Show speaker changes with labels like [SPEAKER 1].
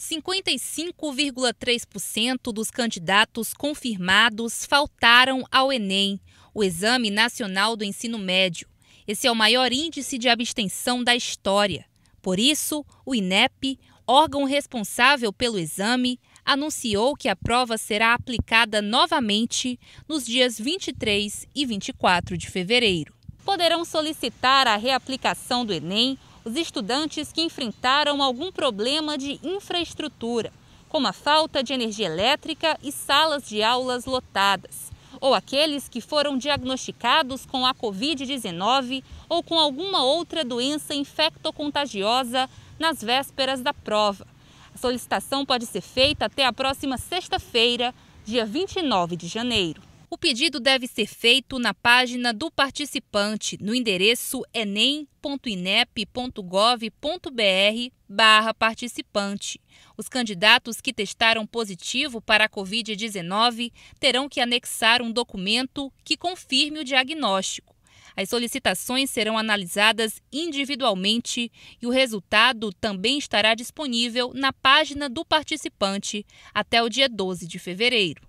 [SPEAKER 1] 55,3% dos candidatos confirmados faltaram ao Enem, o Exame Nacional do Ensino Médio. Esse é o maior índice de abstenção da história. Por isso, o INEP, órgão responsável pelo exame, anunciou que a prova será aplicada novamente nos dias 23 e 24 de fevereiro. Poderão solicitar a reaplicação do Enem os estudantes que enfrentaram algum problema de infraestrutura, como a falta de energia elétrica e salas de aulas lotadas, ou aqueles que foram diagnosticados com a Covid-19 ou com alguma outra doença infectocontagiosa nas vésperas da prova. A solicitação pode ser feita até a próxima sexta-feira, dia 29 de janeiro. O pedido deve ser feito na página do participante, no endereço enem.inep.gov.br barra participante. Os candidatos que testaram positivo para a Covid-19 terão que anexar um documento que confirme o diagnóstico. As solicitações serão analisadas individualmente e o resultado também estará disponível na página do participante até o dia 12 de fevereiro.